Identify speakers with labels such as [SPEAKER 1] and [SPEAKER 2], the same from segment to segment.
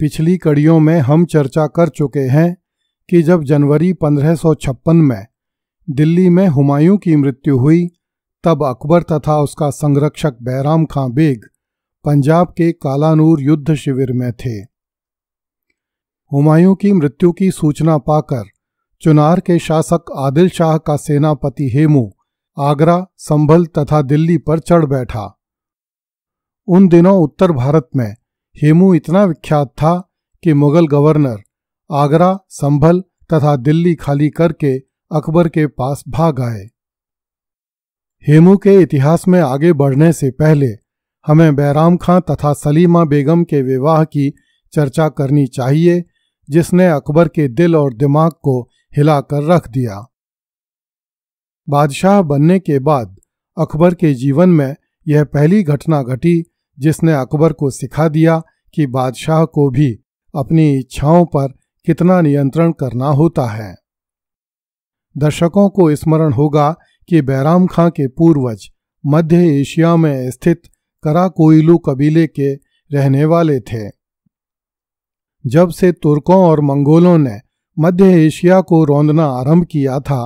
[SPEAKER 1] पिछली कड़ियों में हम चर्चा कर चुके हैं कि जब जनवरी 1556 में दिल्ली में हुमायूं की मृत्यु हुई तब अकबर तथा उसका संरक्षक बैराम खां बेग पंजाब के कालानूर युद्ध शिविर में थे हुमायूं की मृत्यु की सूचना पाकर चुनार के शासक आदिल शाह का सेनापति हेमू आगरा संभल तथा दिल्ली पर चढ़ बैठा उन दिनों उत्तर भारत में हेमू इतना विख्यात था कि मुगल गवर्नर आगरा संभल तथा दिल्ली खाली करके अकबर के पास भाग आए हेमू के इतिहास में आगे बढ़ने से पहले हमें बैराम खां तथा सलीमा बेगम के विवाह की चर्चा करनी चाहिए जिसने अकबर के दिल और दिमाग को हिलाकर रख दिया बादशाह बनने के बाद अकबर के जीवन में यह पहली घटना घटी जिसने अकबर को सिखा दिया कि बादशाह को भी अपनी इच्छाओं पर कितना नियंत्रण करना होता है दर्शकों को स्मरण होगा कि बैराम खां के पूर्वज मध्य एशिया में स्थित कराकोइलू कबीले के रहने वाले थे जब से तुर्कों और मंगोलों ने मध्य एशिया को रौंदना आरंभ किया था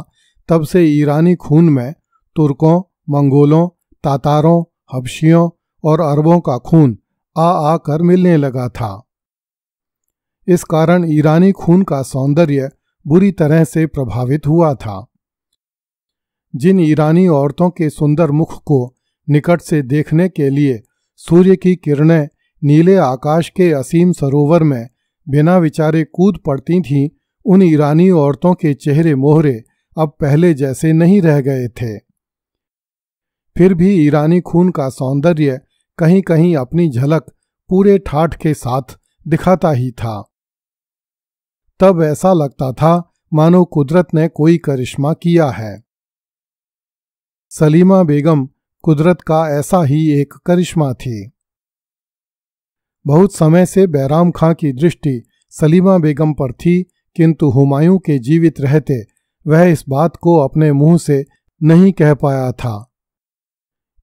[SPEAKER 1] तब से ईरानी खून में तुर्कों मंगोलों तातारों हबशियों और अरबों का खून आ आकर मिलने लगा था इस कारण ईरानी खून का सौंदर्य बुरी तरह से प्रभावित हुआ था जिन ईरानी औरतों के सुंदर मुख को निकट से देखने के लिए सूर्य की किरणें नीले आकाश के असीम सरोवर में बिना विचारे कूद पड़ती थीं उन ईरानी औरतों के चेहरे मोहरे अब पहले जैसे नहीं रह गए थे फिर भी ईरानी खून का सौंदर्य कहीं कहीं अपनी झलक पूरे ठाठ के साथ दिखाता ही था तब ऐसा लगता था मानो कुदरत ने कोई करिश्मा किया है सलीमा बेगम कुदरत का ऐसा ही एक करिश्मा थी बहुत समय से बैराम खां की दृष्टि सलीमा बेगम पर थी किंतु हुमायूं के जीवित रहते वह इस बात को अपने मुंह से नहीं कह पाया था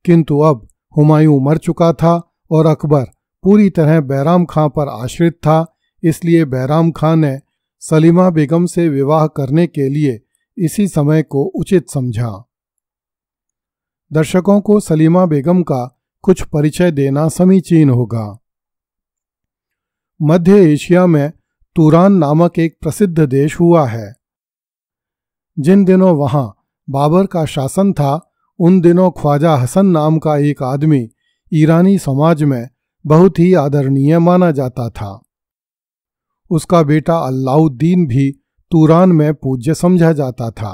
[SPEAKER 1] किंतु अब हुमायूं मर चुका था और अकबर पूरी तरह बैराम खां पर आश्रित था इसलिए बैराम खां ने सलीमा बेगम से विवाह करने के लिए इसी समय को उचित समझा दर्शकों को सलीमा बेगम का कुछ परिचय देना समीचीन होगा मध्य एशिया में तूरान नामक एक प्रसिद्ध देश हुआ है जिन दिनों वहां बाबर का शासन था उन दिनों ख्वाजा हसन नाम का एक आदमी ईरानी समाज में बहुत ही आदरणीय माना जाता था उसका बेटा अलाउद्दीन भी तूरान में पूज्य समझा जाता था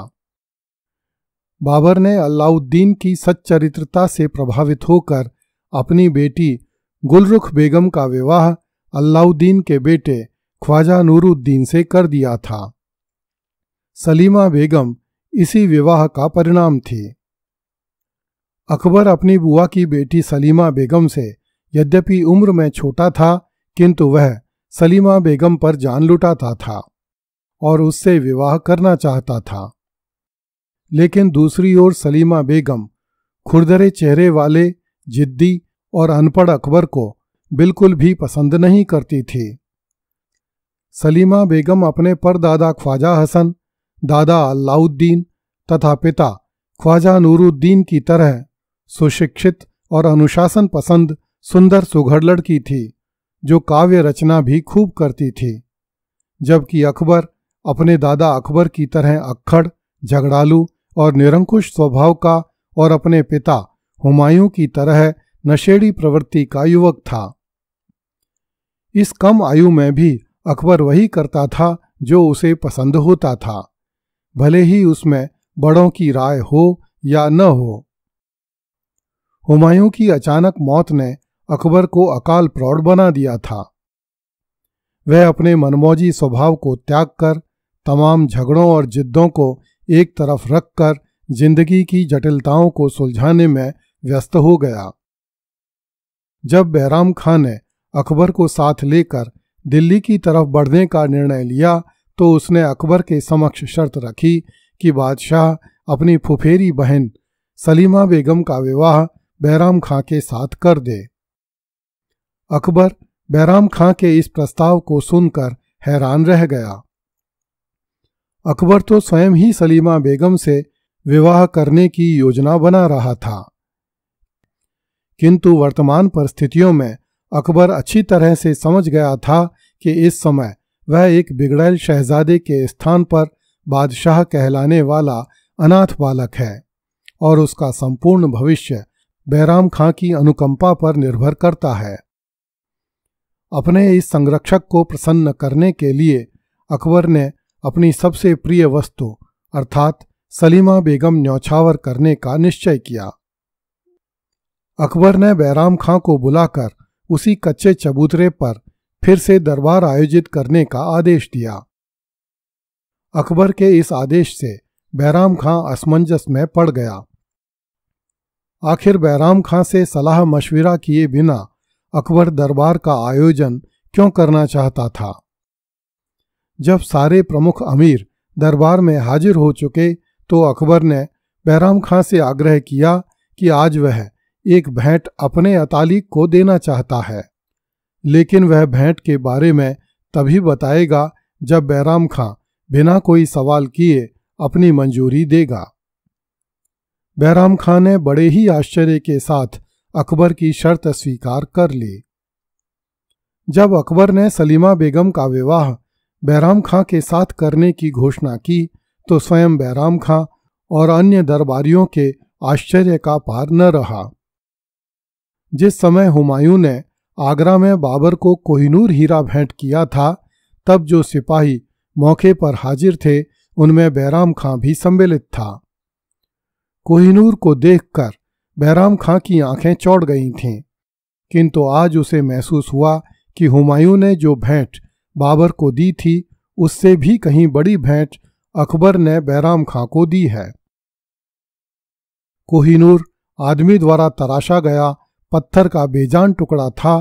[SPEAKER 1] बाबर ने अल्लाउद्दीन की सच्चरित्रता से प्रभावित होकर अपनी बेटी गुलरुख बेगम का विवाह अल्लाउद्दीन के बेटे ख्वाजा नूरुद्दीन से कर दिया था सलीमा बेगम इसी विवाह का परिणाम थी अकबर अपनी बुआ की बेटी सलीमा बेगम से यद्यपि उम्र में छोटा था किंतु वह सलीमा बेगम पर जान लुटाता था और उससे विवाह करना चाहता था लेकिन दूसरी ओर सलीमा बेगम खुरदरे चेहरे वाले जिद्दी और अनपढ़ अकबर को बिल्कुल भी पसंद नहीं करती थी सलीमा बेगम अपने परदादा ख्वाजा हसन दादा अलाउद्दीन तथा पिता ख्वाजा नूरुद्दीन की तरह सुशिक्षित और अनुशासन पसंद सुंदर सुघड़ लड़की थी जो काव्य रचना भी खूब करती थी जबकि अकबर अपने दादा अकबर की तरह अक्खड़ झगड़ालू और निरंकुश स्वभाव का और अपने पिता हुमायूं की तरह नशेड़ी प्रवृत्ति का युवक था इस कम आयु में भी अकबर वही करता था जो उसे पसंद होता था भले ही उसमें बड़ों की राय हो या न हो हुमायूं की अचानक मौत ने अकबर को अकाल प्रौढ़ बना दिया था वह अपने मनमौजी स्वभाव को त्याग कर तमाम झगड़ों और जिद्दों को एक तरफ रखकर जिंदगी की जटिलताओं को सुलझाने में व्यस्त हो गया जब बहराम खां ने अकबर को साथ लेकर दिल्ली की तरफ बढ़ने का निर्णय लिया तो उसने अकबर के समक्ष शर्त रखी कि बादशाह अपनी फुफेरी बहन सलीमा बेगम का विवाह बैराम खां के साथ कर दे अकबर बैराम खां के इस प्रस्ताव को सुनकर हैरान रह गया अकबर तो स्वयं ही सलीमा बेगम से विवाह करने की योजना बना रहा था किंतु वर्तमान परिस्थितियों में अकबर अच्छी तरह से समझ गया था कि इस समय वह एक बिगड़ैल शहजादे के स्थान पर बादशाह कहलाने वाला अनाथ बालक है और उसका संपूर्ण भविष्य बहराम खां की अनुकंपा पर निर्भर करता है अपने इस संरक्षक को प्रसन्न करने के लिए अकबर ने अपनी सबसे प्रिय वस्तु अर्थात सलीमा बेगम न्यौछावर करने का निश्चय किया अकबर ने बैराम खां को बुलाकर उसी कच्चे चबूतरे पर फिर से दरबार आयोजित करने का आदेश दिया अकबर के इस आदेश से बैराम खां असमंजस में पड़ गया आखिर बैराम खां से सलाह मशविरा किए बिना अकबर दरबार का आयोजन क्यों करना चाहता था जब सारे प्रमुख अमीर दरबार में हाजिर हो चुके तो अकबर ने बहराम खां से आग्रह किया कि आज वह एक भेंट अपने अतालिक को देना चाहता है लेकिन वह भेंट के बारे में तभी बताएगा जब बहराम खां बिना कोई सवाल किए अपनी मंजूरी देगा बहराम खां ने बड़े ही आश्चर्य के साथ अकबर की शर्त स्वीकार कर ली जब अकबर ने सलीमा बेगम का विवाह बहराम खां के साथ करने की घोषणा की तो स्वयं बहराम खां और अन्य दरबारियों के आश्चर्य का पार न रहा जिस समय हुमायूं ने आगरा में बाबर को कोहिनूर हीरा भेंट किया था तब जो सिपाही मौके पर हाजिर थे उनमें बहराम खां भी सम्मिलित था कोहिनूर को देखकर बहराम खां की आंखें चौड़ गई थीं किंतु आज उसे महसूस हुआ कि हुमायूं ने जो भेंट बाबर को दी थी उससे भी कहीं बड़ी भेंट अकबर ने बहराम खां को दी है कोहिनूर आदमी द्वारा तराशा गया पत्थर का बेजान टुकड़ा था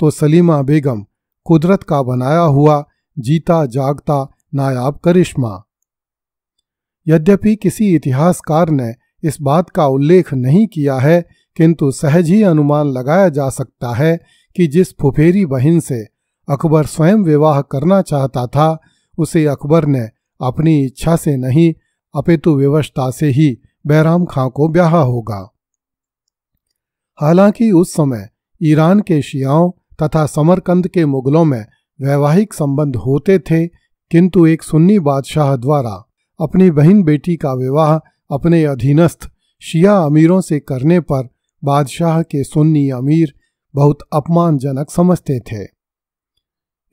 [SPEAKER 1] तो सलीमा बेगम कुदरत का बनाया हुआ जीता जागता नायाब करिश्मा यद्यपि किसी इतिहासकार ने इस बात का उल्लेख नहीं किया है किंतु सहज ही अनुमान लगाया जा सकता है कि जिस फुफेरी बहन से अकबर स्वयं विवाह करना चाहता था उसे अकबर ने अपनी इच्छा से नहीं अपितु व्यवस्था से ही बैराम खां को ब्याह होगा हालांकि उस समय ईरान के शियाओं तथा समरकंद के मुगलों में वैवाहिक संबंध होते थे किंतु एक सुन्नी बादशाह द्वारा अपनी बहन बेटी का विवाह अपने अधीनस्थ शिया अमीरों से करने पर बादशाह के सुन्नी अमीर बहुत अपमानजनक समझते थे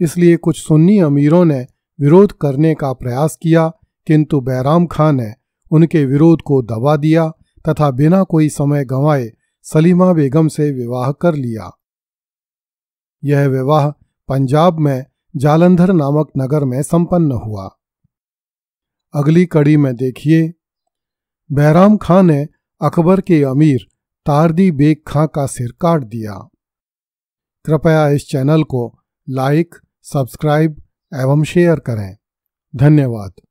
[SPEAKER 1] इसलिए कुछ सुन्नी अमीरों ने विरोध करने का प्रयास किया किंतु बैराम खान ने उनके विरोध को दबा दिया तथा बिना कोई समय गंवाए सलीमा बेगम से विवाह कर लिया यह विवाह पंजाब में जालंधर नामक नगर में संपन्न हुआ अगली कड़ी में देखिए बहराम खां ने अकबर के अमीर तारदी बेग खां का सिर काट दिया कृपया इस चैनल को लाइक सब्सक्राइब एवं शेयर करें धन्यवाद